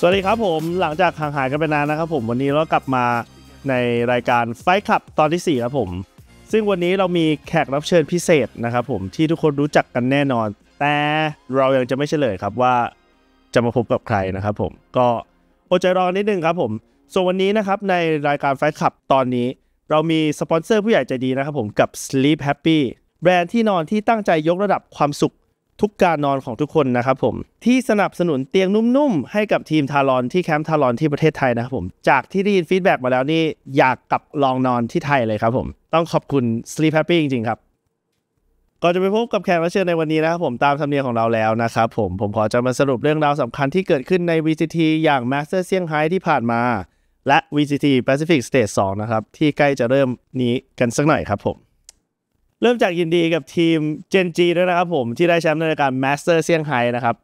สวัสดีครับผม หลังจากห่างหายกันไปนานนะครับผมวันนี้เรากลับมาในรายการไฟคลับตอนที่ 4 ครับผม ซึ่งวันนี้เรามีแขกรับเชิญพิเศษนะครับผมที่ทุกคนรู้จักกันแน่นอน แต่เรายังจะไม่เฉลยครับว่าจะมาพบกับใครนะครับผมก็อดใจรอนิดนึงครับผมส่วนวันนี้นะครับในรายการไฟคลับตอนนี้เรามีสปอนเซอร์ผู้ใหญ่ใจดีนะครับผมกับ Sleep Happy แบรนด์ที่นอนที่ตั้งใจยกระดับความสุขทุกการนอนของทุกคนนะครับผมที่สนับสนุนเตียงนุ่ม ๆให้กับทีมทารอนที่แคมป์ทารอนที่ประเทศไทยนะครับผมจากที่ได้ยินฟีดแบ็กมาแล้วนี่อยากกลับลองนอนที่ไทยเลยครับผมต้องขอบคุณ Sleep Happy จริง ๆ ครับก่อนจะไปพบกับแขกรับเชิญในวันนี้นะครับผมตามธรรมเนียมของเราแล้วนะครับผมผมขอจะมาสรุปเรื่องราวสำคัญที่เกิดขึ้นใน VCT อย่าง Master เซี่ยงไฮ้ที่ผ่านมา และ VCT Pacific Stage 2 นะครับที่ใกล้จะเริ่มนี้กันสักหน่อยครับผมเริ่มจากยินดีกับทีม Gen G ด้วยนะครับผม ที่ได้แชมป์ในรายการ Master เซี่ยงไฮ้นะครับ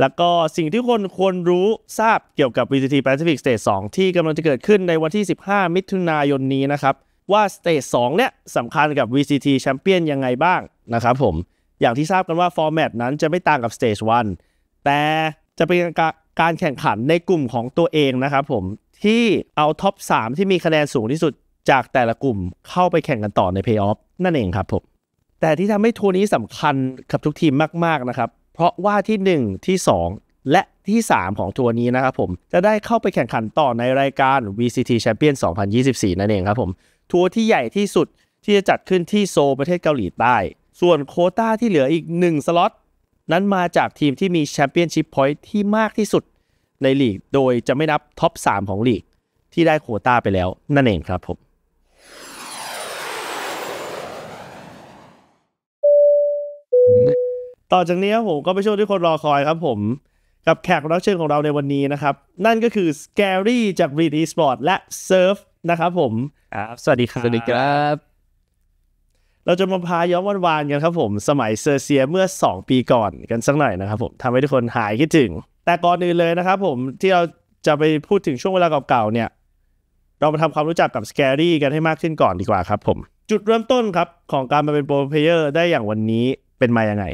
แล้วก็สิ่งที่คนควรรู้ทราบเกี่ยวกับ v c t Pacific Stage 2 ที่กำลังจะเกิดขึ้นในวันที่ 15 มิถุนายนนี้นะครับ ว่า Stage 2 เนี่ยสำคัญกับ VCT แชมเปี้ยนยังไงบ้างนะครับผม อย่างที่ทราบกันว่าฟอร์แมตนั้นจะไม่ต่างกับ Stage 1 แต่จะเป็นการแข่งขันในกลุ่มของตัวเองนะครับผมที่เอาท็อป3ที่มีคะแนนสูงที่สุดจากแต่ละกลุ่มเข้าไปแข่งกันต่อในเพย์ออฟนั่นเองครับผมแต่ที่ทำให้ทัวร์นี้สำคัญกับทุกทีมมากๆนะครับเพราะว่าที่ 1 ที่ 2 และที่ 3 ของทัวร์นี้นะครับผมจะได้เข้าไปแข่งขันต่อในรายการ VCT Champion 2024 นั่นเองครับผมทัวร์ที่ใหญ่ที่สุดที่จะจัดขึ้นที่โซลประเทศเกาหลีใต้ ส่วนโคต้าที่เหลืออีก 1 สล็อต นั้นมาจากทีมที่มีแชมเปี้ยนชิพพอยท์ที่มากที่สุดในลีกโดยจะไม่นับท็อป3ของลีกที่ได้โคต้าไปแล้วนั่นเองครับผมต่อจากนี้ครับผมก็ไปช่วยทุกคนรอคอยครับผมกับแขกรับเชิญของเราในวันนี้นะครับ นั่นก็คือ Scary จาก Read Esport และ Surf นะครับผมครับสวัสดีครับ สวัสดีครับ เราจะมาพาย้อนวันวานกันครับผมสมัยเซอร์เซียเมื่อ 2 ปีก่อนกันสักหน่อยนะครับผมทำให้ทุกคนหายคิดถึง แต่ก่อนอื่นเลยนะครับผมที่เราจะไปพูดถึงช่วงเวลาเก่าๆเนี่ย เรามาทำความรู้จักกับ Scary กันให้มากขึ้นก่อนดีกว่าครับผมจุดเริ่มต้นครับของการมาเป็นโปรเพเยอร์ได้อย่างวันนี้เป็นมาอย่างไง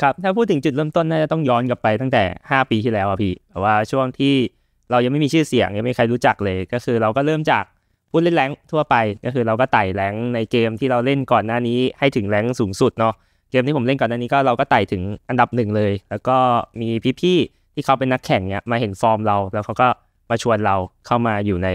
ครับ ถ้าพูดถึงจุดเริ่มต้นน่าจะต้องย้อนกลับไปตั้งแต่ 5 ปีที่แล้วอะพี่แต่ว่าช่วงที่เรายังไม่มีชื่อเสียงยังไม่ใครรู้จักเลย ก็คือเราก็เริ่มจากพูดเล่นแรงทั่วไป ก็คือเราก็ไต่แรงในเกมที่เราเล่นก่อนหน้านี้ ให้ถึงแรงสูงสุดเนาะ เกมที่ผมเล่นก่อนหน้านี้ก็เราก็ไต่ถึงอันดับหนึ่งเลย แล้วก็มีพี่ๆที่เขาเป็นนักแข่งเนี่ยมาเห็นฟอร์มเราแล้วเขาก็มาชวนเราเข้ามาอยู่ใน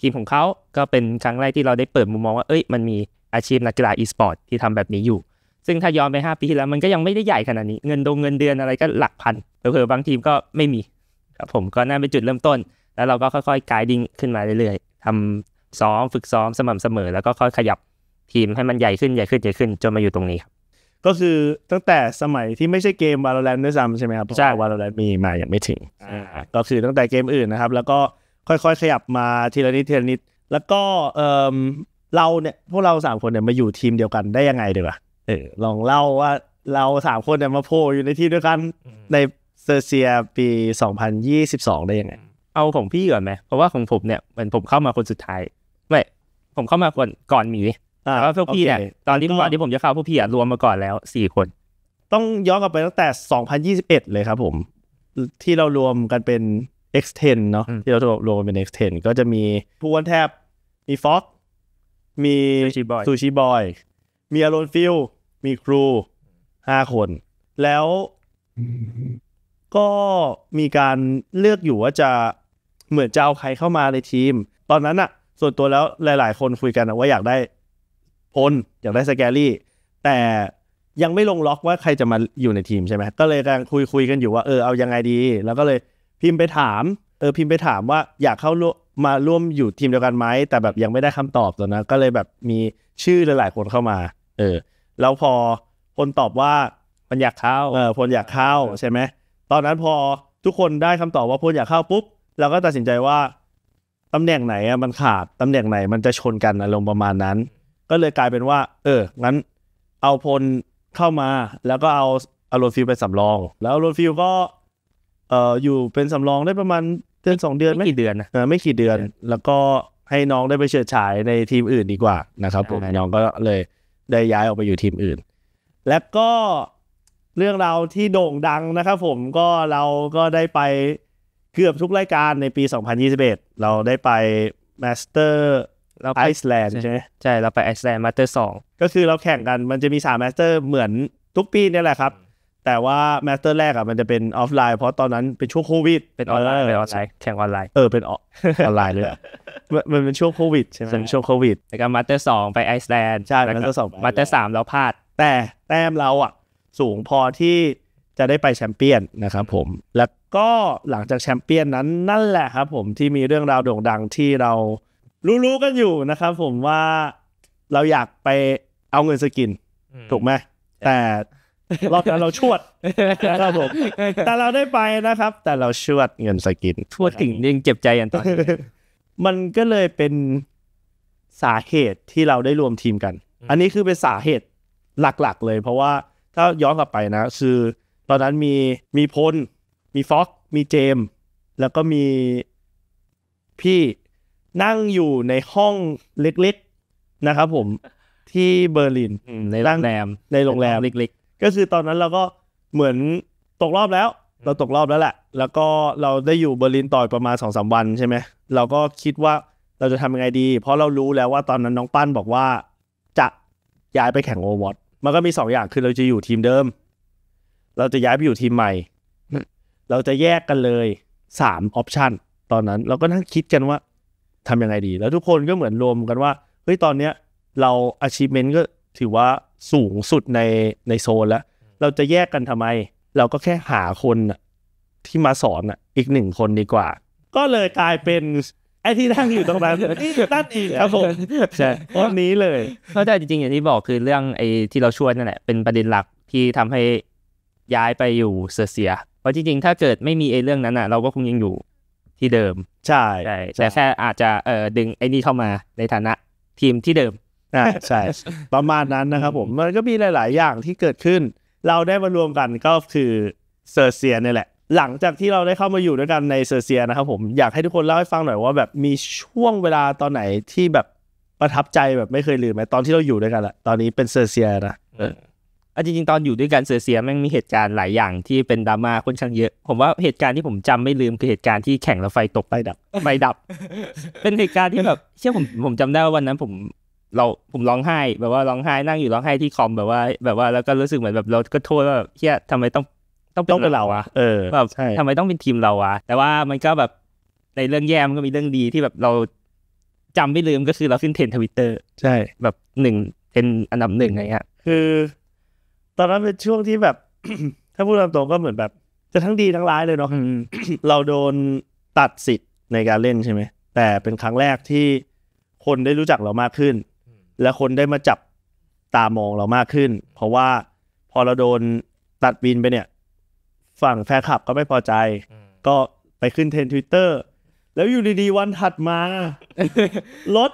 ทีมของเขาก็เป็นครั้งแรกที่เราได้เปิดมุมมอง ว่าเอ้ยมันมีอาชีพนักกีฬาอีสปอร์ตที่ทำแบบนี้อยู่ซึ่งถ้าย้อนไป 5ปีแล้วมันก็ยังไม่ได้ใหญ่ขนาดนี้ เงินดงเงินเดือนอะไรก็หลักพันเผลอบางทีมก็ไม่มีครับผมก็น่าเป็นจุดเริ่มต้น แล้วเราก็ค่อยๆกายดิ้งขึ้นมาเรื่อย ๆทำซ้อมฝึกซ้อมสม่ำเสมอ แล้วก็ค่อยขยับทีมให้มันใหญ่ขึ้นใหญ่ขึ้นใหญ่ขึ้นจนมาอยู่ตรงนี้ครับก็คือตั้งแต่สมัยที่ไม่ใช่เกมวาร์ลแลนด้วยซ้ำใช่ไหมครับใช่วร์ลแลนด์มีมาอย่างไม่ถึงก็คือตั้งแต่เกมอื่นนะครับแล้วก็ค่อยๆขยับมาทีละนิดทีละนิด แล้วก็เออเราเนี่ยพวกเราสามคนเนี่ยมาอยู่ทีมเดียวกันได้ยังไงดีกว่าเออลองเล่าว่าเราสามคนเนี่ยมาโพอยู่ในที่ด้วยกันในเซอร์เซียปี 2022 ได้ยังไง เอาของพี่ก่อนไหมเพราะว่าของผมเนี่ยมันผมเข้ามาคนสุดท้าย ไม่ ผมเข้ามาคนก่อนมีแต่ว่าพวกพี่เนี่ยตอนที่ตอนที่ผมจะเข้าพวกพี่อ่ะรวมมาก่อนแล้วสี่คน ต้องย้อนกลับไปตั้งแต่ 2021 เลยครับผมที่เรารวมกันเป็น X10 เนาะที่เรารวมเป็น X10 ก็จะมีพูวันแทบมีฟ็อกมีซูชิบอยมีอารอนฟิลมีครูห้าคน แล้วก็มีการเลือกอยู่ว่าจะเหมือนจะเอาใครเข้ามาในทีม ตอนนั้นอะส่วนตัวแล้วหลายๆ คนคุยกันว่าอยากได้พลอยากได้สแกรี่ แต่ยังไม่ลงล็อกว่าใครจะมาอยู่ในทีมใช่ไหมก็เลยกำลังคุยคุยกันอยู่ว่าเออเอายังไงดี แล้วก็เลยพิมพ์ไปถามเออพิมพ์ไปถามว่าอยากเข้ามาร่วมอยู่ทีมเดียวกันไหมแต่แบบยังไม่ได้คำตอบตอนนั้น ก็เลยแบบมีชื่อหลาย ๆ คนเข้ามา เออแล้วพอคนตอบว่ามันอยากเข้าเออพนอยากเข้าใช่ไหม ตอนนั้นพอทุกคนได้คำตอบว่าพนอยากเข้าปุ๊บเราก็ตัดสินใจว่าตำแหน่งไหนอ่ะมันขาดตำแหน่งไหนมันจะชนกันอารมณ์ประมาณนั้น ก็เลยกลายเป็นว่าเอองั้นเอาพลเข้ามา แล้วก็เอาอารมณ์ฟิลไปสำรอง แล้วอารมณ์ฟิลก็เอ่ออยู่เป็นสำรองได้ประมาณเดือนสองเดือนไม่กี่เดือนนะไม่กี่เดือน แล้วก็ให้น้องได้ไปเฉิดฉายในทีมอื่นดีกว่านะครับผมน้องก็เลยได้ย้ายออกไปอยู่ทีมอื่น และก็เรื่องราวที่โด่งดังนะครับผมก็เราก็ได้ไปเกือบทุกรายการในปี 2021 เราได้ไปมาสเตอร์เราไอซ์แลนด์ใช่ไหมใช่ เราไปไอซ์แลนด์มาสเตอร์สองก็คือเราแข่งกันมันจะมีสามมาสเตอร์เหมือนทุกปีนี่แหละครับแต่ว่าแมสเตอร์แรกอ่ะมันจะเป็นออฟไลน์เพราะตอนนั้นเป็นช่วงโควิด เป็นออนไลน์เป็นออนไลน์แข่งออนไลน์เออ เป็นออนไลน์เลยมันเป็นช่วงโควิด ใช่ไหมเป็นช่วงโควิดแล้วก็มาสเตอร์สองไปไอซ์แลนด์ใช่มลสเตอร์สองมาสเตอร์สามเราพลาด แต่แต้มเราอ่ะ สูงพอที่จะได้ไปแชมเปี้ยนนะครับผมแล้วก็หลังจากแชมเปี้ยนนั้นนั่นแหละครับผมที่มีเรื่องราวโด่งดังที่เรารู้ๆกันอยู่นะครับผมว่าเราอยากไปเอาเงินสกินถูกไหมแต่รอบนั้นเราชวดครับผมแต่เราได้ไปนะครับ แต่เราชวดเงินสกินชวดถึงยังเจ็บใจอย่างตอนมันก็เลยเป็นสาเหตุที่เราได้รวมทีมกัน อันนี้คือเป็นสาเหตุหลักๆ เลย เพราะว่าถ้าย้อนกลับไปนะคือตอนนั้นมีมีพลมีฟ็อกมีเจม แล้วก็มีพี่นั่งอยู่ในห้องเล็กๆนะครับ ผมที่เบอร์ลินในโรงแรมในโรงแรมเล็กก็คือตอนนั้นเราก็เหมือนตกรอบแล้ว เราตกรอบแล้วแหละ แล้วก็เราได้อยู่เบอร์ลินต่อยประมาณสองสาวันใช่ไหมเราก็คิดว่าเราจะทำยังไงดี เพราะเรารู้แล้วว่าตอนนั้นน้องปั้นบอกว่าจะย้ายไปแข่งโอวอตมันก็มีสองอย่างคือเราจะอยู่ทีมเดิม เราจะย้ายไปอยู่ทีมใหม่ เราจะแยกกันเลยสามออปชันตอนนั้นเราก็นั่งคิดกันว่าทำยังไงดีแล้วทุกคนก็เหมือนรวมกันว่าเฮ้ยตอนเนี้ยเรา achievement ก็ถือว่าสูงสุดในในโซนแล้ว เราจะแยกกันทำไม เราก็แค่หาคน ที่มาสอนอีกหนึ่งคนดีกว่า ก็เลยกลายเป็นไอ้ที่นั่งอยู่ตรงนั้นที่นั่งอีกครับผม ใช่ตอนนี้เลยเข้าใจจริงๆ อย่างที่บอกคือเรื่องไอ้ที่เราช่วยนั่นแหละ เป็นประเด็นหลัก ที่ทำให้ย้ายไปอยู่เสร์เสีย เพราะจริงๆ ถ้าเกิดไม่มีไอ้เรื่องนั้นอ่ะเราก็คงยังอยู่ที่เดิม ใช่ แต่แค่อาจจะเอ่อดึงไอ้นี่เข้ามาในฐานะทีมที่เดิมนะใช่ ประมาณนั้นนะครับผมมันก็มีหลายๆ อย่างที่เกิดขึ้น เราได้มารวมกันก็คือเซอร์เซียนี่แหละ หลังจากที่เราได้เข้ามาอยู่ด้วยกันในเซอร์เซียนะครับ ผมอยากให้ทุกคนเล่าให้ฟังหน่อยว่าแบบมีช่วงเวลาตอนไหนที่แบบประทับใจแบบไม่เคยลืมไหมตอนที่เราอยู่ด้วยกันละตอนนี้เป็นเซอร์เซียนะเอาจริงๆ ตอนอยู่ด้วยกันเซอร์เซียแม่งมีเหตุการณ์หลายอย่างที่เป็นดราม่าค่อนข้างเยอะ ผมว่าเหตุการณ์ที่ผมจำไม่ลืมคือเหตุการณ์ที่แข่งแล้วไฟตกไปดับไปดับ เป็นเหตุการณ์ที่แบบเชื่อผมผมจำได้ว่าวันนั้นผมเราผมร้องไห้ แบบว่าร้องไห้ นั่งอยู่ร้องไห้ที่คอมแบบว่า แบบว่าแล้วก็รู้สึกเหมือนแบบเราก็โทษว่าเฮียทำไมต้องต้องเป็นเราอะเออแบบทำไมต้องเป็นทีมเราอะแต่ว่ามันก็แบบในเรื่องแย่มันก็มีเรื่องดีที่แบบเราจำไม่ลืมก็คือเราขึ้นเทรนทวิตเตอร์ ใช่ แบบหนึ่งเป็นอันดับหนึ่งไงฮะคือ ตอนนั้นเป็นช่วงที่แบบ ถ้าพูดตามตรงก็เหมือนแบบ จะทั้งดีทั้งร้ายเลยเนาะเราโดนตัดสิทธิ์ในการเล่นใช่ไหม แต่เป็นครั้งแรกที่คนได้รู้จักเรามากขึ้นและคนได้มาจับตามองเรามากขึ้น เพราะว่าพอเราโดนตัดบินไปเนี่ย ฝั่งแฟนคลับก็ไม่พอใจก็ไปขึ้นเทรนทวิตเตอร์แล้วอยู่ดีๆวันถัดมา รถ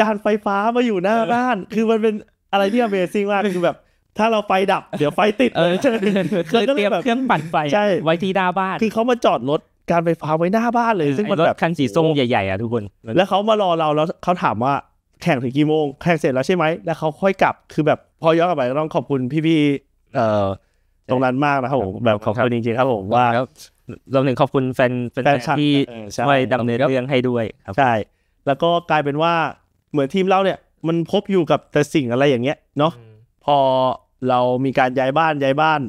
การไฟฟ้ามาอยู่หน้าบ้าน คือมันเป็นอะไรที่ Amazing มากคือแบบ ถ้าเราไฟดับ เดี๋ยวไฟติดเลยเคยเตรียมเครื่องปั่นไฟ ไว้ที่หน้าบ้าน คือเขามาจอดรถการไฟฟ้าไว้หน้าบ้านเลย ซึ่งมันแบบคันสีส้มใหญ่ๆอ่ะทุกคน แล้วเขามารอเราแล้วเขาถามว่าแข่งถึงกี่โมงแข่งเสร็จแล้วใช่ไหมแล้วเขาค่อยกลับคือแบบพอย้อนกลับไปก็ต้องขอบคุณพี่ๆเอ่อตรงนั้นมากนะครับผมแบบขอบคุณจริงๆครับผมว่าเราหนึ่งขอบคุณแฟนแฟนที่ช่วยดำเนินเรื่องให้ด้วยครับใช่ แล้วก็กลายเป็นว่า เหมือนทีมเราเนี่ยมันพบอยู่กับแต่สิ่งอะไรอย่างเงี้ยเนาะพอเรามีการย้ายบ้านย้ายบ้าน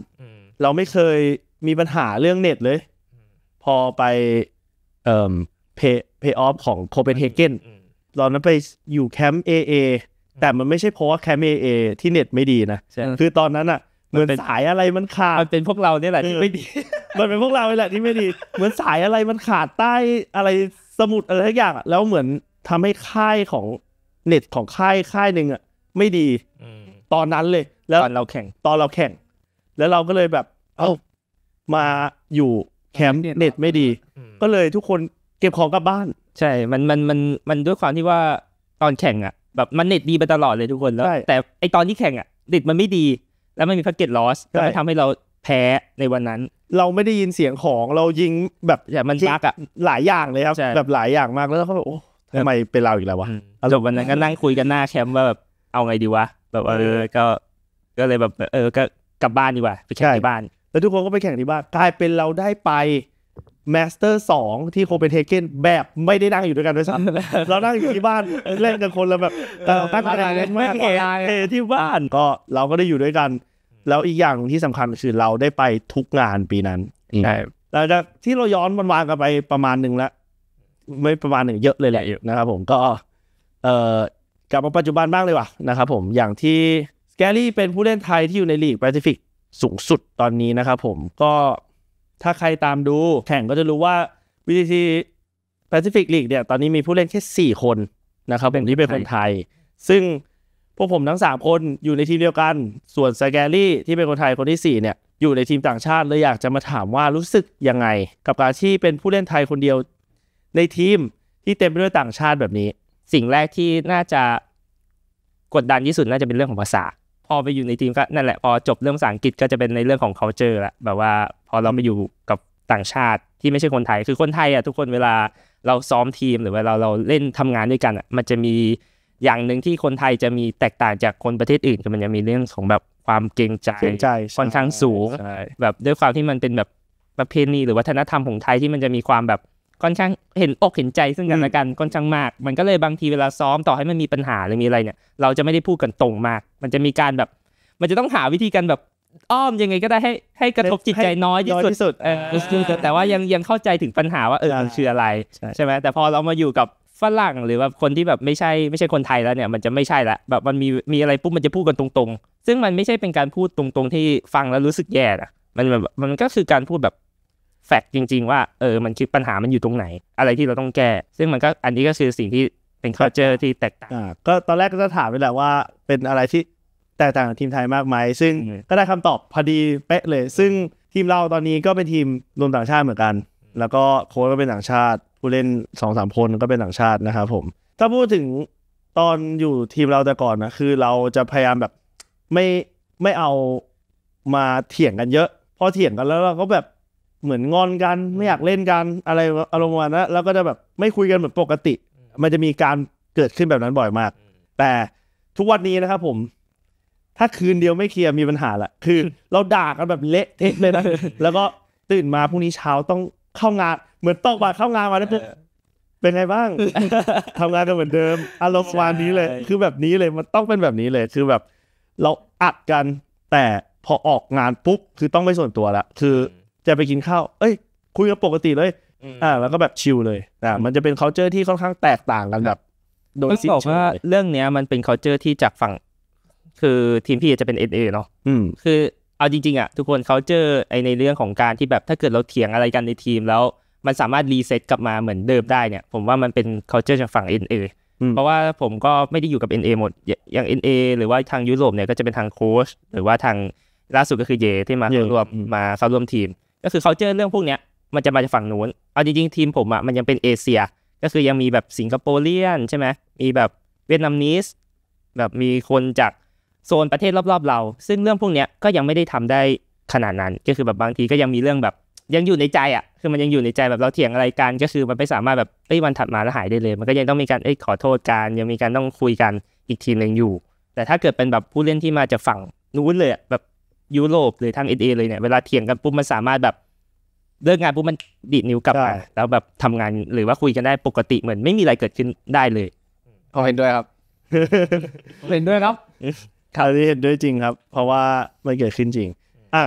เราไม่เคยมีปัญหาเรื่องเน็ตเลย พอไปเอ่อเพย์ออฟของโคเปนเฮเกนตอนนั้นไปอยู่แคมป์เอเอแต่มันไม่ใช่เพราะว่าแคมป์เอเอที่เน็ตไม่ดีนะคือตอนนั้นอ่ะ เหมือนสายอะไรมันขาดมันเป็นพวกเราเนี่ยแหละที่ไม่ดี มันเป็นพวกเราเนี่ยแหละที่ไม่ดี เหมือนสายอะไรมันขาดใต้อะไรสมุดอะไรทุกอย่างแล้วเหมือนทำให้ค่ายของเน็ตของค่ายค่ายหนึ่งอ่ะไม่ดี ตอนนั้นเลย แล้วตอนเราแข่ง ตอนเราแข่ง แล้วเราก็เลยแบบ เอ้า มาอยู่แคมป์เน็ตไม่ดี ก็เลยทุกคนเก็บของกลับบ้าน ใช่ มันมันมันมันด้วยความที่ว่าตอนแข่งอ่ะแบบมันเน็ตดีไปตลอดเลยทุกคนแล้วแต่ไอตอนที่แข่งอ่ะเน็ตมันไม่ดี แล้วมันมีแพ็กเกจลอสก็ทำให้เราแพ้ในวันนั้น เราไม่ได้ยินเสียงของเรายิงแบบแย่มันบักอ่ะหลายอย่างเลยครับแบบหลายอย่างมากแล้วเขาแบบโอ้ทำไมเป็นเราอีกแล้ววะจบวันนั้น ก็นั่งคุยกันหน้าแคมป์ว่าแบบเอาไงดีวะแบบเออก็ ก็เลยแบบเออก็กลับบ้านดีกว่าไปแข่งที่บ้าน แล้วทุกคนก็ไปแข่งที่บ้านกลายเป็นเราได้ไปมาสเตอร์สองที่โคเปนเฮเกนแบบไม่ได้นั่งอยู่ด้วยกันด้วยซ้ำเรานั่งอยู่ที่บ้านเล่นกันคนละแบบแต่ตั้งแตเล่นไม่เอที่บ้านก็เราก็ได้อยู่ด้วยกัน แล้วอีกอย่างที่สำคัญคือเราได้ไปทุกงานปีนั้นใช่แต่ที่เราย้อนวันวานกันไปประมาณหนึ่งแล้วไม่ประมาณหนึ่งเยอะเลยแหละนะครับผมก็ เออกลับมาปัจจุบันบ้างเลยว่ะนะครับผมอย่างที่แกรี่เป็นผู้เล่นไทยที่อยู่ในลีกแปซิฟิกสูงสุดตอนนี้นะครับผมก็ถ้าใครตามดูแข่งก็จะรู้ว่า VTT Pacific League เนี่ยตอนนี้มีผู้เล่นแค่ 4 คนนะครับผมที่เป็นคนไทย ซึ่งพวกผมทั้ง 3 คนอยู่ในทีมเดียวกันส่วนสแกลี่ที่เป็นคนไทยคนที่4เนี่ย อยู่ในทีมต่างชาติเลยอยากจะมาถามว่ารู้สึกยังไง กับการที่เป็นผู้เล่นไทยคนเดียวในทีมที่เต็มไปด้วยต่างชาติแบบนี้ สิ่งแรกที่น่าจะกดดันที่สุดน่าจะเป็นเรื่องของภาษาพอไปอยู่ในทีมก็นั่นแหละพอจบเรื่องภาษาอังกฤษก็จะเป็นในเรื่องของ culture ละแบบว่าพอเราไปอยู่กับต่างชาติที่ไม่ใช่คนไทย คือคนไทยอ่ะทุกคนเวลาเราซ้อมทีมหรือเวลาเราเล่นทำงานด้วยกันอ่ะมันจะมีอย่างหนึ่งที่คนไทยจะมีแตกต่างจากคนประเทศอื่นคือมันจะมีเรื่องของแบบความเกรงใจ ค่อนข้างสูง แบบด้วยความที่มันเป็นแบบประเพณีหรือวัฒนธรรมของไทยที่มันจะมีความแบบค่อนข้างเห็นอกเห็นใจ ซึ่งกันและกันค่อนข้างมาก มันก็เลยบางทีเวลาซ้อมต่อให้มันมีปัญหาหรือมีอะไรเนี่ยเราจะไม่ได้พูดกันตรงมาก มันจะมีการแบบมันจะต้องหาวิธีการแบบอ้อม ยังไงก็ได้ให้ให้กระทบจิตใจน้อยที่สุดเออแต่ว่ายังยังเข้าใจถึงปัญหาว่าเออคืออะไรใช่ไหมแต่พอเรามาอยู่กับฝรั่งหรือว่าคนที่แบบไม่ใช่ไม่ใช่คนไทยแล้วเนี่ยมันจะไม่ใช่ละแบบมันมีมีอะไรปุ๊บมันจะพูดกันตรงๆ ซึ่งมันไม่ใช่เป็นการพูดตรงๆที่ฟังแล้วรู้สึกแย่นะมันมันก็คือการพูดแบบแฟกจริงๆ ว่าเออมันคือปัญหามันอยู่ตรงไหน อะไรที่เราต้องแก้ซึ่งมันก็อันนี้ก็คือสิ่งที่เป็นคอเจอที่แตกต่างก็ตอนแรกก็จะถามไปแหละว่าเป็นอะไรที่แตกต่างกับทีมไทยมากไหมซึ่งก็ได้คำตอบพอดีเป๊ะเลย ซึ่งทีมเราตอนนี้ก็เป็นทีมรวมต่างชาติเหมือนกัน แล้วก็โค้ชก็เป็นต่างชาติผู้เล่นสองสามคนก็เป็นต่างชาตินะครับผม ถ้าพูดถึงตอนอยู่ทีมเราแต่ก่อนนะคือเราจะพยายามแบบไม่ไม่เอามาเถียงกันเยอะพอเถียงกันแล้วเราก็แบบเหมือนงอนกัน ไม่อยากเล่นกัน อะไรอารมณ์วันนั้นแล้วก็จะแบบไม่คุยกันเหมือนปกติมันจะมีการเกิดขึ้นแบบนั้นบ่อยมาก แต่ทุกวันนี้นะครับผมถ้าคืนเดียวไม่เคลียร์มีปัญหาละคือเราด่ากันแบบเละเทะเลยนะแล้วก็ตื่นมาพรุ่งนี้เช้าต้องเข้างาน เหมือนตอกบาดเข้างานมาแล้วเป็นไงบ้างทำงานกันเหมือนเดิมอารมณ์วานนี้เลย คือแบบนี้เลยมันต้องเป็นแบบนี้เลย คือแบบ เราอัดกันแต่พอออกงานปุ๊บคือต้องไม่ส่วนตัวละคือจะไปกินข้าวเอ้ย คุยกันปกติเลย อ่าแล้วก็แบบชิลเลย อ่ามันจะเป็น c u เจอร์ที่ค่อนข้างแตกต่างกันแบบโดยสิ้นเชิงเรื่องเนี้ยมันเป็น c u เจอร์ที่จากฝั่งคือทีมพี่จะเป็นเอเอเนาะคือเอาจริงๆอ่ะทุกคนเขาเจอไอในเรื่องของการที่แบบถ้าเกิดเราเถียงอะไรกันในทีมแล้วมันสามารถรีเซ็ตกลับมาเหมือนเดิมได้เนี่ยผมว่ามันเป็น culture จากฝั่ง NA เพราะว่าผมก็ไม่ได้อยู่กับ NA หมด อย่าง NA หรือว่าทางยุโรปเนี่ยก็จะเป็นทางโค้ชหรือว่าทางล่าสุดก็คือเยที่มาเข้าร่วมมาเข้าร่วมทีม ก็คือ culture เรื่องพวกเนี้ย มันจะมาจากฝั่งนู้นเอาจริงๆทีมผมอ่ะมันยังเป็นเอเชียก็คือยังมีแบบสิงคโปร์เลียนใช่ไหมมีแบบเวียดนามนิสแบบมีคนจากโซนประเทศรอบๆเรา ซึ่งเรื่องพวกนี้ก็ยังไม่ได้ทำได้ขนาดนั้นก็คือแบบบางทีก็ยังมีเรื่องแบบ ยังอยู่ในใจ อ่ะ คือมันยังอยู่ในใจแบบเราเถียงอะไรกัน ก็คือมันไม่สามารถแบบเอ้ยวันถัดมาแล้วหายได้เลย มันก็ยังต้องมีการเอ้ยขอโทษกันยังมีการต้องคุยกันอีกทีหนึ่งอยู่ แต่ถ้าเกิดเป็นแบบผู้เล่นที่มาจากฝั่งนู้นเลยแบบยุโรปหรือทางเอเอเลยเนี่ยเวลาเถียงกันปุ๊บมันสามารถแบบเลิกงานปุ๊บมันดีดนิ้วกลับมาแล้วแบบทำงานหรือว่าคุยกันได้ปกติเหมือนไม่มีอะไรเกิดขึ้นได้เลยพอเห็นด้วยครับเห็นด้วยครับอัานี้เห็นด้วยจริงครับ เพราะว่ามันเกิดขึ้นจริงอ่ะ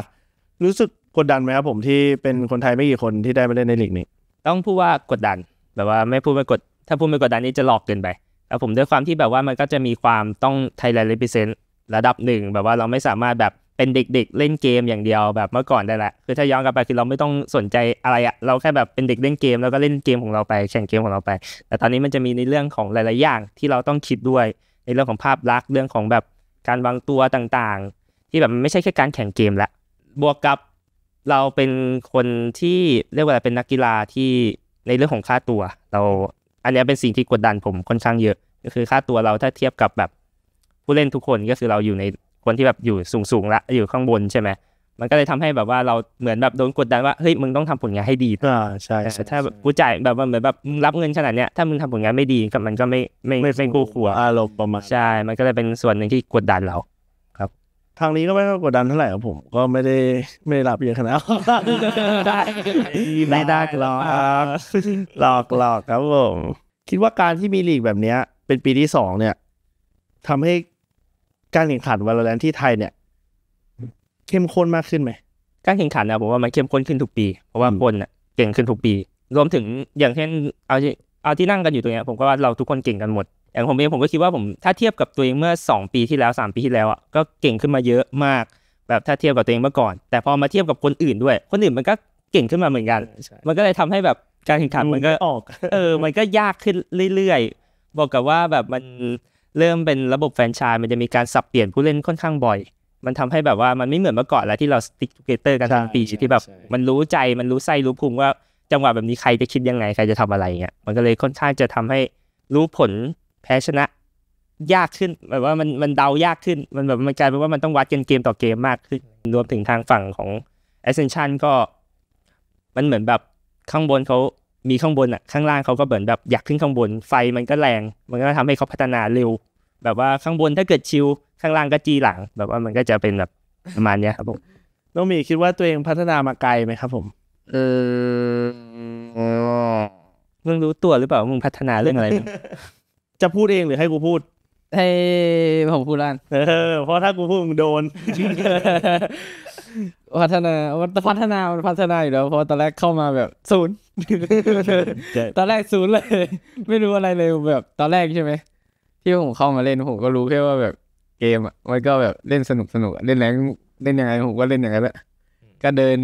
รู้สึกกดดันไหมครับผมที่เป็นคนไทยไม่กี่คนที่ได้มาเล่นในลีกนี้ ต้องพูดว่ากดดันแบบว่าไม่พูดไม่กด ถ้าพูดไม่กดดันนี่จะหลอกเกินไปแต่ผมด้วยความที่แบบว่ามันก็จะมีความต้องไทยแลนด์เลพิเซนต์ ระดับหนึ่งแบบว่าเราไม่สามารถแบบเป็นเด็ก ๆ เล่นเกมอย่างเดียวแบบเมื่อก่อนได้แหละ คือถ้าย้อนกลับไปคือเราไม่ต้องสนใจอะไรอะเราแค่แบบเป็นเด็กเล่นเกมแล้วก็เล่นเกมของเราไปแข่งเกมของเราไป แต่ตอนนี้มันจะมีในเรื่องของหลาย ๆ อย่างที่เราต้องคิดด้วยในเรื่องของภาพลักษณ์เรื่องของแบบการวางตัวต่างๆที่แบบไม่ใช่แค่การแข่งเกมละ บวกกับเราเป็นคนที่เรียกว่าเป็นนักกีฬาที่ในเรื่องของค่าตัว เรา อันนี้เป็นสิ่งที่กดดันผมค่อนข้างเยอะก็คือค่าตัวเราถ้าเทียบกับแบบผู้เล่นทุกคนก็คือเราอยู่ในคนที่แบบอยู่สูงๆละอยู่ข้างบนใช่ไหมมันก็เลยทำให้แบบว่าเราเหมือนแบบโดนกดดันว่าเฮ้ยมึงต้องทำผลงานให้ดีอ่าใช่ถ้ากูจ่ายแบบว่าเหมือนแบบมึงรับเงินขนาดเนี้ยถ้ามึงทำผลงานไม่ดีกบมันก็ไม่ไม่ไม่เป็นกูขัวอารมณ์ประมาณใช่ มันก็เลยเป็นส่วนหนึ่งที่กดดันเรา ครับ ทางนี้ก็ไม่กดดันเท่าไหร่ครับผม ก็ไม่ได้ไม่รับเยอะขนาดได้ไม่ได้หรอกหลอกหลอกครับผม คิดว่าการที่มีลีกแบบเนี้ย เป็นปีที่สองเนี่ย ทำให้การแข่งขันวอลเลย์บอลที่ไทยเนี่ยเข้มข้นมากขึ้นไหมการแข่งขันนะผมว่ามันเข้มข้นขึ้นทุกปีเพราะว่าคนอะเก่งขึ้นทุกปี รวมถึงอย่างเช่นเอาที่เอาที่นั่งกันอยู่ตรงเนี้ยผมก็ว่าเราทุกคนเก่งกันหมดอย่างผมเองผมก็คิดว่าผมถ้าเทียบกับตัวเองเมื่อ 2 ปีที่แล้ว 3 ปีที่แล้วอ่ะก็เก่งขึ้นมาเยอะมาก แบบถ้าเทียบกับตัวเองเมื่อก่อน แต่พอมาเทียบกับคนอื่นด้วย คนอื่นมันก็เก่งขึ้นมาเหมือนกัน มันก็เลยทำให้แบบการแข่งขันมันก็ออกเออมันก็ยากขึ้นเรื่อยๆบอกกับว่าแบบมันเริ่มเป็นระบบแฟนชายมันจะมีการสับเปลี่ยนผู้เล่นค่อนข้างบ่อยมันทำให้แบบว่ามันไม่เหมือนเมื่อก่อนแล้วที่เราสติ๊กเกเตอร์กันทั้งปีที่แบบ มันรู้ใจมันรู้ไส้รู้พุงว่าจังหวะแบบนี้ใครจะคิดยังไงใครจะทำอะไรเงี้ยมันก็เลยค่อนข้างจะทำให้รู้ผลแพ้ชนะยากขึ้นแบบว่ามันมันเดายากขึ้นมันแบบมันกลายเป็นว่ามันต้องวัดกันเกมต่อเกมมากขึ้น รวมถึงทางฝั่งของ Ascension ก็มันเหมือนแบบข้างบนเขามีข้างบนอ่ะข้างล่างเขาก็เหมือนแบบอยากขึ้นข้างบน ไฟมันก็แรง มันก็ทำให้เขาพัฒนาเร็วแบบว่าข้างบนถ้าเกิดชิลข้างล่างก็จีหลัง แบบว่ามันก็จะเป็นแบบประมาณเนี้ยครับผมน้องมีคิดว่าตัวเองพัฒนามาไกลไหมครับ ผมเออมึงรู้ตัวหรือเปล่ามึงพัฒนาเรื่องอะไรจะพูดเองหรือให้กูพูด ให้ผมพูดล้านเเพราะถ้ากูพูดมึงโดน พัฒนาพัฒนาพัฒนาอยู่แล้ว เพราะตอนแรกเข้ามาแบบศูนย์ตอนแรกศูนย์เลยไม่รู้อะไรเลยแบบตอนแรกใช่ไหมที่ผมเข้ามาเล่นผมก็รู้แค่ว่าแบบเกมอ่ะมันก็แบบเล่นสนุกสนุกเล่นแรงเล่นยังไงผมก็เล่นอย่างนั้นแหละก็เดิน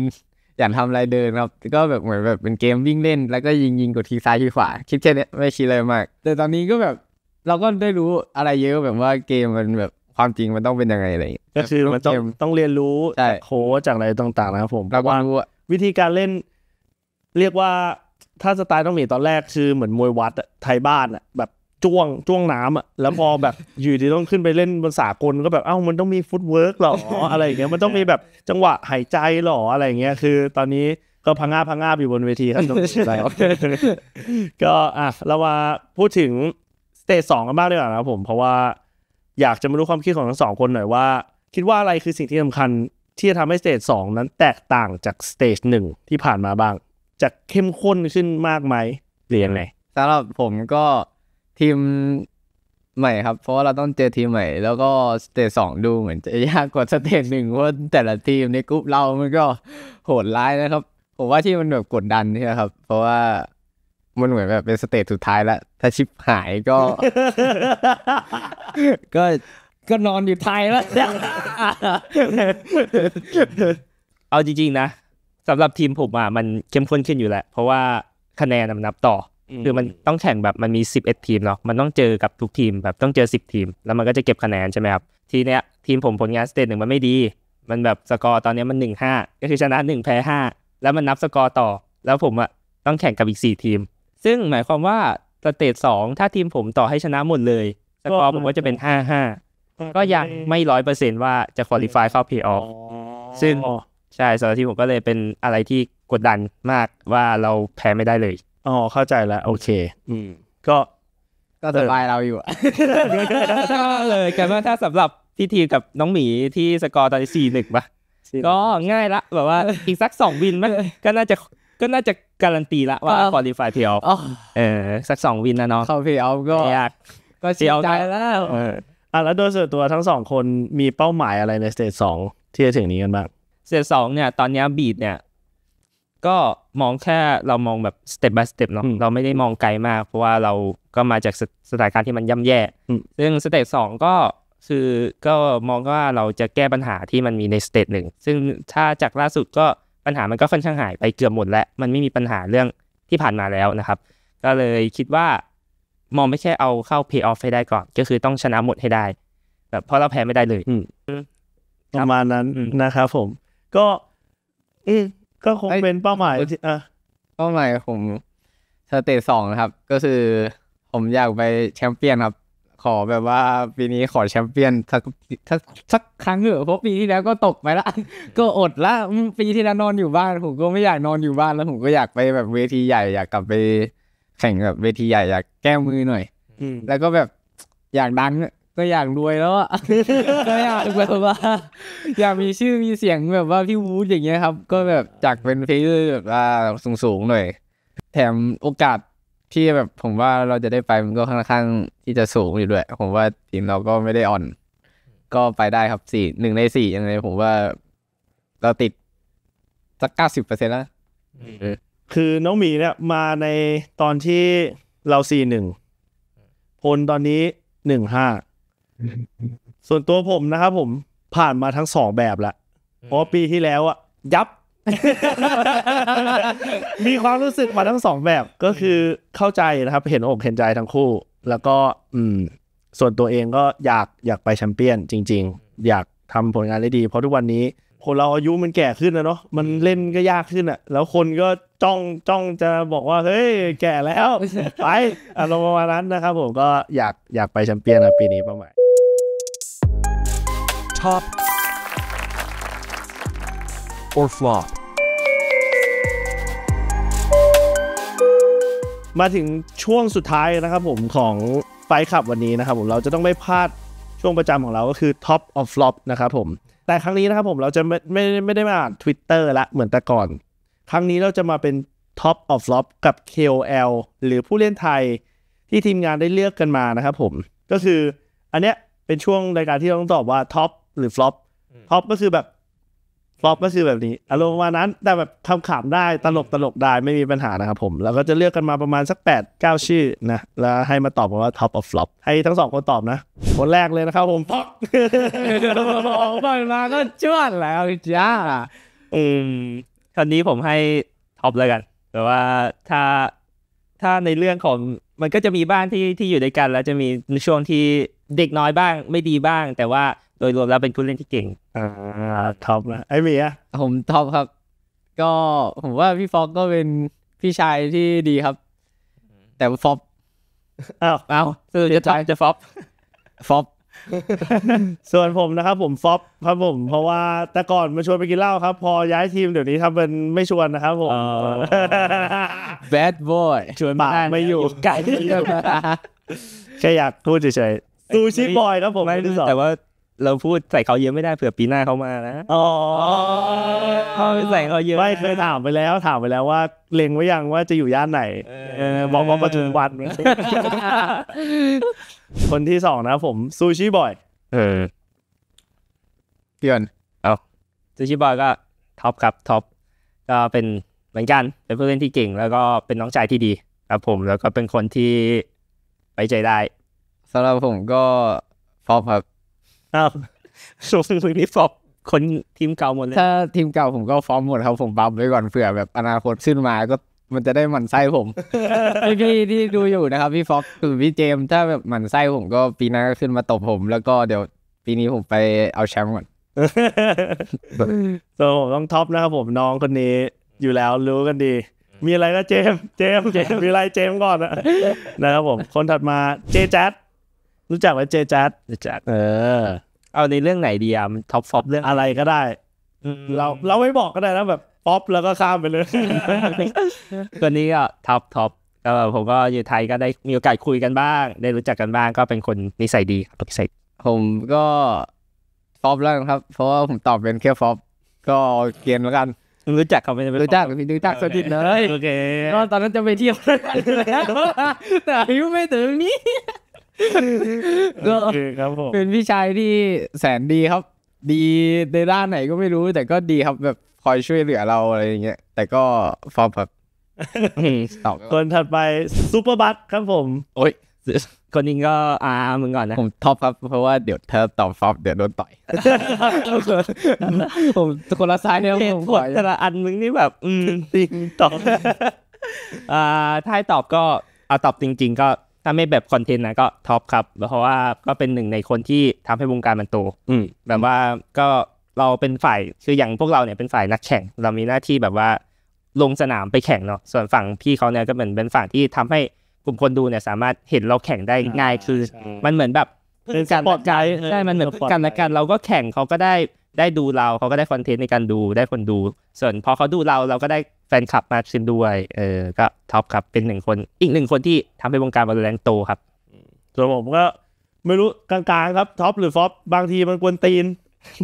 อยากทำอะไรเดินครับก็แบบเหมือนแบบเป็นเกมวิ่งเล่นแล้วก็ยิงยิงกดทีซ้ายทีขวา คิดแค่นี้ไม่คิดอะไรมาก แต่ตอนนี้ก็แบบ เราก็ได้รู้อะไรเยอะแบบว่าเกมมันแบบความจริงมันต้องเป็นยังไงอะไรก็คือมันต้องต้องเรียนรู้ใช่จากโค้ชจากอะไรต่างๆ นะครับผมเราก็ววิธีการเล่น เรียกว่าถ้าสไตล์ต้องมีตอนแรกคือเหมือนมวยวัดไทยบ้านอะแบบจ้วงจ้วงน้ำอ่ะแล้วพอแบบอยู่ดีต้องขึ้นไปเล่นบนสากล ก็แบบ เอ้า มันต้องมีฟุตเวิร์กหรอ อะไรอย่างเงี้ยมันต้องมีแบบจังหวะหายใจหรอ อะไรอย่างเงี้ย คือตอนนี้ก็พังงาพังงาอยู่บนเวทีครับก็อ่ะเรามาพูดถึงสเตจสองกันบ้างดีกว่านะครับผม เพราะว่า อยากจะมารู้ความคิดของทั้งสองคนหน่อยว่า คิดว่าอะไรคือสิ่งที่สำคัญที่จะทำให้สเตจสองนั้นแตกต่างจากสเตจหนึ่งที่ผ่านมาบ้างจะเข้มข้นขึ้นมากไหมเรียนไลสำหรับผมก็ทีมใหม่ครับ เพราะว่าเราต้องเจอทีมใหม่ แล้วก็สเตจสองดูเหมือนจะยากกว่าสเตจหนึ่งเพราะแต่ละทีมในกรุ๊ปเรามันก็โหดร้ายนะครับผมว่าที่มันแบบกดดันนี่ครับ เพราะว่ามันเหมือนแบบเป็นสเตจสุดท้ายแล้วถ้าชิปหายก็ ก็ก็นอนอยู่ไทยแล้ว เอาจริงๆนะสำหรับทีมผมอ่ะมันเข้มข้นขึ้นอยู่แหละเพราะว่าคะแนนมันนับต่อคือมันต้องแข่งแบบมันมี 11 ทีมเนาะมันต้องเจอกับทุกทีมแบบต้องเจอ 10 ทีม แล้วมันก็จะเก็บคะแนนใช่ไหมครับทีเนี้ยทีมผมผลงานสเตจหนึ่งมันไม่ดี มันแบบสกอร์ตอนนี้มันหนึ่งห้าก็คือชนะหนึ่งแพ้ห้าแล้วมันนับสกอร์ต่อ แล้วผมอะต้องแข่งกับอีกสี่ทีม ซึ่งหมายความว่าสเตจสองถ้าทีมผมต่อให้ชนะหมดเลยสกอร์ผมก็จะเป็นห้าห้าก็ยังไม่ร้อยเปอร์เซ็นต์ว่าจะคอริฟายเข้าเพย์ออฟซึ่งใช่สำหรับที่ผมก็เลยเป็นอะไรที่กดดันมากว่าเราแพ้ไม่ได้เลยอ๋อเข้าใจแล้ว โอเค อืมก็ก็สบายเราอยู่ถ้าเลยกันว่าถ้าสำหรับที่ทีกับน้องหมีที่สกอร์ตอนสี่หนึ่งปะก็ง่ายละแบบว่าอีกสักสองวินไหมก็น่าจะก็น่าจะการันตีละว่าคอลี่ฟายเพีย์เออสักสองวินนะเนาะเข้าเพียวออก็ยากก็เสียใจแล้วอ่ะแล้วโดยส่วนตัวทั้งสองคนมีเป้าหมายอะไรในสเตจสองที่จะถึงนี้กันบ้างสเตจสองเนี่ยตอนนี้บีดเนี่ยก็มองแค่เรามองแบบสเต็ป by สเต็ปเนาะเราไม่ได้มองไกลมาก เพราะว่าเราก็มาจากสถานการณ์ที่มันย่ำแย่ซึ่งสเต็ปสองก็คือก็มองว่าเราจะแก้ปัญหาที่มันมีในสเตปหนึ่งซึ่งถ้าจากล่าสุดก็ปัญหามันก็ค่อนข้างหายไปเกือบหมดแล้วมันไม่มีปัญหาเรื่องที่ผ่านมาแล้วนะครับ ก็เลยคิดว่ามองไม่แค่เอาเข้า pay off ให้ได้ก่อนก็คือต้องชนะหมดให้ได้ แบบเพราะเราแพ้ไม่ได้เลยประมาณนั้นนะครับผม ก็ก็คงเป็นเป้าหมายอ่ะเป้าหมายผมสเตจสองนะครับ ก็คือ ผมอยากไปแชมเปี้ยนครับ ขอแบบว่าปีนี้ขอแชมเปี้ยนสักสักสักครั้งเหอะเพราะปีที่แล้วก็ตกไปละก็อดละปีที่แล้วนอนอยู่บ้านผมก็ไม่อยากนอนอยู่บ้านแล้วผมก็อยากไปแบบเวทีใหญ่ อยากกลับไปแข่งแบบเวทีใหญ่อยากแก้มือหน่อยแล้วก็แบบอยากดัง็อยากรวยแล้วอะก็อยากแบบว่า อยากมีชื่อมีเสียงแบบว่าพี่วูดอย่างเงี้ยครับ ก็แบบจากเป็นเพลเอแบบว่าสูงๆหน่อย แถมโอกาสที่แบบ ผมว่าเราจะได้ไปมันก็ค่อนข้างที่จะสูงอยู่ด้วย ผมว่าทีมเราก็ไม่ได้อ่อน ก็ไปได้ครับสี่หนึ่งในสี่ยังไง ผมว่าเราติดสักเก้าสิบเปอร์เซ็นต์นลคือน้องหมีเนี่ยมาในตอนที่เราสี่หนึ่งพลตอนนี้หนึ่งห้าส่วนตัวผมนะครับผมผ่านมาทั้งสองแบบละเพราะปีที่แล้วอะยับ มีความรู้สึกมาทั้งสองแบบก็คือเข้าใจนะครับเห็นอกเห็นใจทั้งคู่ แล้วก็อืมส่วนตัวเองก็อยากอยากไปแชมเปี้ยน จริง ๆ อยากทำผลงานได้ดี เพราะทุกวันนี้คนเราอายุมันแก่ขึ้นนะเนาะมันเล่นก็ยากขึ้นอะ่ะ แล้วคนก็จ้องจ้องจะบอกว่า เฮ้ยแก่แล้วไปอารมณ์ประมาณนั้นนะครับ ผมก็อยากอยากไปแชมเปี้ยนนะปีนี้เป้าหมาย top or flop มาถึงช่วงสุดท้ายนะครับผมของไฟขับวันนี้นะครับผมเราจะต้องไม่พลาดช่วงประจำของเราก็คือ top of flop นะครับผม แต่ครั้งนี้นะครับผมเราจะไม่ไม่ไม่ได้มาอ่าน Twitter ละเหมือนแต่ก่อน ครั้งนี้เราจะมาเป็น top of flop กับ KOL หรือผู้เล่นไทยที่ทีมงานได้เลือกกันมา นะครับผม ก็คืออันเนี้ยเป็นช่วงรายการที่เราต้องตอบว่า top หรือฟลอป ฟลอปก็คือแบบ ฟลอปก็คือแบบนี้อารมณ์ว่านั้น แต่แบบทำขำได้ ตลกตลกได้ ไม่มีปัญหานะครับผม แล้วก็จะเลือกกันมาประมาณสัก 8 9 ชื่อนะ แล้วให้มาตอบว่าท็ปหรือฟลอป ให้ทั้งสองคนตอบนะ คนแรกเลยนะครับผมฟลอปฟอกมาก็ชวนแล้ว จ้า อืมคราวนี้ผมให้ท็อปเลยกันแต่ว่าถ้า ถ้าในเรื่องของ มันก็จะมีบ้านที่ ที่อยู่ด้วยกัน แล้วจะมีช่วงที่เด็กน้อยบ้าง ไม่ดีบ้าง แต่ว่าโดยรวมแล้วเป็นผู้เล่นที่เก่งอ่าท็อปนะไอเมีย ผมท็อปครับ ก็ผมว่าพี่ฟอกก็เป็นพี่ชายที่ดีครับ แต่ฟอเอ้าวอาสจะท็อปจะฟอกฟอกส่วนผมนะครับผมฟอกครับผม เพราะว่าแต่ก่อนมาชวนไปกินเหล้าครับ พอย้ายทีมเดี๋ยวนี้ทำเป็นไม่ชวนนะครับผม bad boy ชวนมาไม่อยู่ไกลแค่อยากพูดเฉยๆซูชิบอยครับผม แต่ว่าเราพูดใส่เขาเยอะไม่ได้เผื่อปีหน้าเขามานะ อ๋อเขาไปใส่เขาเยอะไม่เคยถามไปแล้วถามไปแล้วว่าเล็งไว้ยังว่าจะอยู่ย่านไหนบอกบอกประจุบันคนที่สองนะผมซูชิบอย เออเพื่อนเอาซูชิบอยก็ท็อปครับท็อปก็เป็นเหมือนกันเป็นผู้เล่นที่เก่ง แล้วก็เป็นน้องชายที่ดี ครับ ผมแล้วก็เป็นคนที่ไว้ใจได้สำหรับผมก็ฟอปครับครับสูงสุดี่ฟอบคนทีมเก่าหมดเลยถ้าทีมเก่าผมก็ฟอร์มหมดครับผมบัมไว้ก่อนเผื่อแบบอนาคตขึ้นมาก็มันจะได้หมั่นไส้ผมพี่ที่ดูอยู่นะครับ พี่ฟ็อกคือพี่เจม ถ้าแบบหมั่นไส้ผมก็ปีหน้าก็ขึ้นมาตบผม แล้วก็เดี๋ยวปีนี้ผมไปเอาแชมป์ก่อนโซผมต้องท็อปนะครับผมน้องคนนี้อยู่แล้วรู้กันดี มีอะไรนะเจมเจมเจมมีอะไรเจมก่อนนะครับผมคนถัดมาเจแจ๊ดรู้จักไหมเจจัดเจจัดเออ เอาในเรื่องไหนดีอะมันท็อปฟอปเรื่องอะไรก็ได้เราเราไม่บอกก็ได้นะแบบป๊อปแล้วก็ข้ามไปเลยตัวนี้ก็ท็อปท็อปก็ผมก็อยู่ไทยก็ได้มีโอกาสคุยกันบ้าง ได้รู้จักกันบ้าง ก็เป็นคนนิสัยดีครับนิสัยผมก็ฟอปแล้วครับเพราะว่าผมตอบเป็นแค่ฟอปก็เกียนแล้วกันรู้จักเขาไหมรู้จักรู้จักสนิทเลยโอเคก็ตอนนั้นจะไปเที่ยวแต่อายุไม่ถึงนี้ก็โอเคครับผมเป็นพี่ชายที่แสนดีครับ ดีในด้านไหนก็ไม่รู้ แต่ก็ดีครับแบบคอยช่วยเหลือเราอะไรอย่างเงี้ยแต่ก็ฟอร์มแบบคนถัดไปซูเปอร์บัสครับผม โอ้ยคนนี้ก็อ่ามึงก่อนนะผมท็อปครับ เพราะว่า เดี๋ยวเธอตอบฟอบเดี๋ยวโดนต่อยผมคนละซ้ายเนี่ย ผมขวดแต่ละอันมึงนี่แบบ อืมจริงตอบอ่าถ้าตอบก็เอาตอบจริง ๆ ก็ถ้าไม่แบบคอนเทนต์นะก็ท็อปครับเพราะว่าก็เป็นหนึ่งในคนที่ทำให้วงการมันโตแบบว่าก็เราเป็นฝ่ายคืออย่างพวกเราเนี่ยเป็นฝ่ายนักแข่งเรามีหน้าที่แบบว่า ลงสนามไปแข่งเนาะส่วนฝั่งพี่เขาเนี่ยก็เหมือนเป็นฝั่งที่ทำให้กลุ่มคนดูเนี่ยสามารถเห็นเราแข่งได้ง่ายคือ มันเหมือนแบบเป็นการปลอดใจใช่มันเหมือนกันละกัน เราก็แข่งเขาก็ได้ได้ดูเราเขาก็ได้คอนเทนต์ในการดูได้คนดูส่วนพอเขาดูเราเราก็ได้แฟนคลับมากิึนด้วย เออ ก็ท็อปครับเป็นหนึ่งคน อีกหนึ่งคนที่ทำให้วงการบอลแรงโตครับ ส่วนผมก็ไม่รู้กลางๆครับท็อปหรือฟอปบางทีมันกวนตีน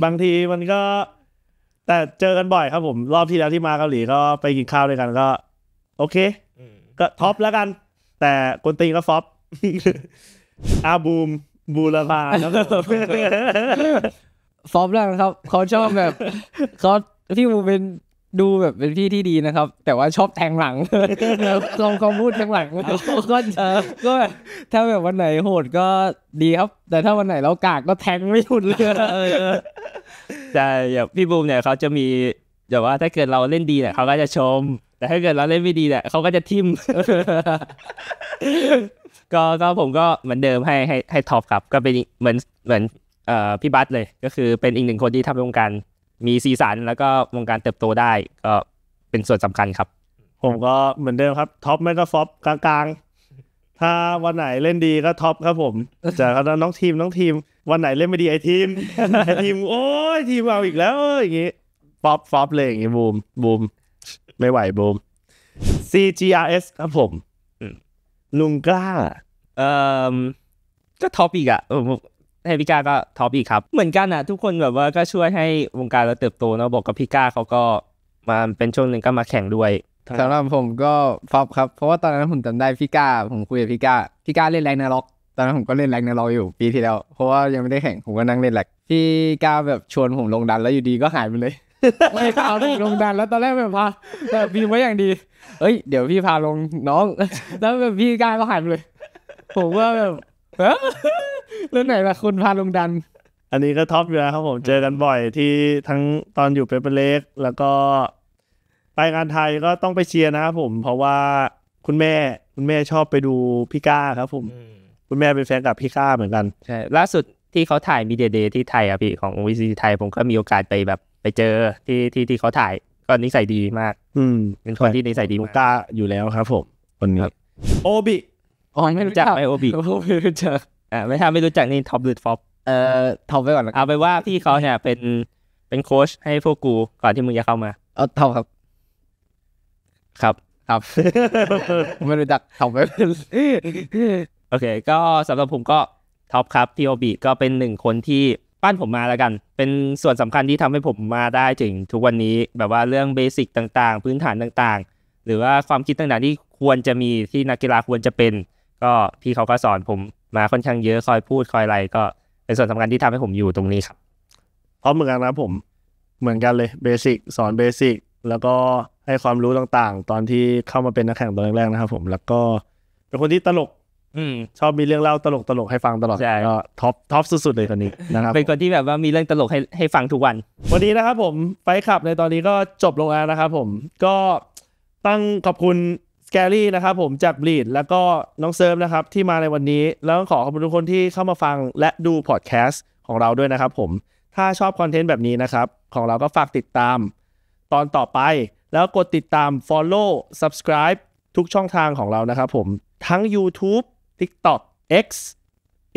บางทีมันก็ แต่เจอกันบ่อยครับผม รอบที่แล้วที่มาเกาหลีก็ไปกินข้าวด้วยกันก็ โอเค ก็ท็อปแล้วกัน แต่กวนตีนก็ฟอปอาบูมบูรพาแล้วก็ฟอปแล้วครับเขาชอบแบบเขาพี่บูมเป็นดูแบบเป็นพี่ที่ดีนะครับ แต่ว่าชอบแทงหลังลองคำพูดแทงหลังก็ก็ถ้าแบบวันไหนโหดก็ดีครับ แต่ถ้าวันไหนเรากากก็แทงไม่หยุดเลยใช่อย่าพี่บูมเนี่ยเขาจะมีแบบว่าถ้าเกิดเราเล่นดีเนี่ยเขาก็จะชม แต่ถ้าเกิดเราเล่นไม่ดีเนี่ยเขาก็จะทิมก็ก็ผมก็เหมือนเดิมให้ให้ให้ท็อปครับก็เป็นเหมือนเหมือนเอ่อพี่บัสเลยก็คือเป็นอีกหนึ่งคนที่ทำวงการมีสีสันแล้วก็วงการเติบโตได้ ก็เป็นส่วนสำคัญครับ ผมก็เหมือนเดิมครับ ท็อปไม่ก็ฟอปกลางๆ ถ้าวันไหนเล่นดีก็ท็อปครับผม จากน้นน้องทีมน้องทีม วันไหนเล่นไม่ดีไอทีมไอทีม โอ้ยทีมเอาอีกแล้วอย่างงี้ฟอปฟอปเลยอย่างงี้บูมบูมไม่ไหวบูม CGRS ครับผมลุงกล้า เอ่อก็ท็อปอีกอะให้พี่ก้าก็ท็อปอีกครับเหมือนกันอะทุกคนแบบว่าก็ช่วยให้วงการเราเติบโตเนาะบอกกับพี่ก้าเขาก็มาเป็นช่วงหนึ่งก็มาแข่งด้วยสำหรับผมก็ฟอบครับ เพราะว่าตอนนั้นผมจำได้พี่ก้าผมคุยกับพี่ก้าพี่ก้าเล่นแรงนาล็อกตอนนั้นผมก็เล่นแรงนาล็อกอยู่ปีที่แล้ว เพราะว่ายังไม่ได้แข่งผมก็นั่งเล่นแหลกพี่ก้าแบบชวนผมลงดันแล้วอยู่ดีก็หายไปเลยไม่่าลงดันแล้วตอนแรกแบบพาแบบพี่ไว้อย่างดีเอ้ยเดี๋ยวพี่พาลงน้องแล้วแบบพี่ก้าก็หายไปเลย ผมว่าแบบแล้วไหนล่ะคุณพาลงดัน อันนี้ก็ท็อปอยู่แล้วครับผม เจอกันบ่อยที่ทั้งตอนอยู่เปเปอร์เล็กแล้วก็ไปงานไทยก็ต้องไปเชียร์นะครับผม เพราะว่าคุณแม่คุณแม่ชอบไปดูพี่ก้าครับผม คุณแม่เป็นแฟนกับพี่ก้าเหมือนกัน ใช่ล่าสุดที่เขาถ่ายมีเดียเดย์ที่ไทยอ่ะพี่ของวิซีไทย ผมก็มีโอกาสไปแบบ ไปเจอที่ที่ที่เขาถ่ายก็นิสัยดีมาก อืมเป็นคนที่นิสัยดีมากก้า อยู่แล้วครับ ผม คนนี้โอบิอ๋อไม่รู้จักไอโอบิไม่รู้จักอ่าไม่ถ้าไม่รู้จักนี่ท็อปหรือฟอปเอ่อท็อปไปก่อนเอาไปว่าพี่เขาเนี่ยเป็นเป็นโค้ชให้พวกกูก่อนที่มึงจะเข้ามา เออท็อปครับ ครับครับ ไม่รู้จักท็อปไปโอเค ก็สำหรับผมก็ท็อปครับพี่โอบีก็เป็นหนึ่งคนที่ ปั้นผมมาแล้วกัน เป็นส่วนสำคัญที่ทำให้ผมมาได้ถึงทุกวันนี้แบบว่าเรื่องเบสิกต่างๆ พื้นฐานต่างๆ หรือว่าความคิดต่างๆที่ควรจะมีที่นักกีฬาควรจะเป็น ก็พี่เขาก็สอนผมมาค่อนข้างเยอะคอยพูดคอยอะไรก็เป็นส่วนสำคัญที่ทำให้ผมอยู่ตรงนี้ครับเพราะเหมือนกันนะผม เหมือนกันเลยเบสิกสอนเบสิกแล้วก็ให้ความรู้ต่างๆ ตอนที่เข้ามาเป็นนักแข่งตอนแรกๆนะครับผม แล้วก็เป็นคนที่ตลกชอบมีเรื่องเล่าตลกตลกให้ฟังตลอดก็ท็อปท็อปสุดๆเลยคนนี้นะครับ เป็นคนที่แบบว่ามีเรื่องตลกให้ให้ฟังทุกวันวันนี้นะครับ ผมไฟขับ ในตอนนี้ก็จบลงแล้วนะครับผม ก็ตั้งขอบคุณสแกรี่นะครับผมจากบลีดแล้วก็น้องเซิร์ฟนะครับ ที่มาในวันนี้ แล้วขอขอบคุณทุกคนที่เข้ามาฟังและดูพอดแคสต์ของเราด้วยนะครับ ผมถ้าชอบคอนเทนต์แบบนี้นะครับ ของเราก็ฝากติดตามตอนต่อไป แล้วกดติดตาม Follow Subscribe ทุกช่องทางของเรานะครับ ผมทั้ง YouTube TikTok X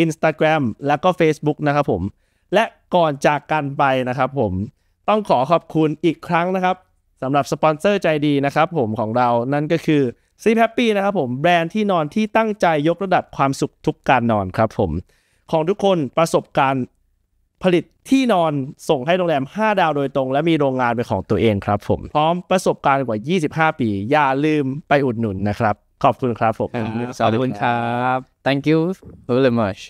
Instagram แล้วก็ Facebook นะครับ ผมและก่อนจากกันไปนะครับ ผมต้องขอขอบคุณอีกครั้งนะครับสำหรับสปอนเซอร์ใจดีนะครับผมของเรา นั่นก็คือซีแฮปปี้นะครับ ผมแบรนด์ที่นอนที่ตั้งใจยกระดับความสุขทุกการนอนครับ ผม ของทุกคนประสบการณ์ผลิตที่นอนส่งให้โรงแรม 5 ดาวโดยตรงและมีโรงงานเป็นของตัวเองครับ ผม พร้อมประสบการณ์กว่า 25 ปีอย่าลืมไปอุดหนุนนะครับ ขอบคุณครับผมขอบคุณครับ thank you very much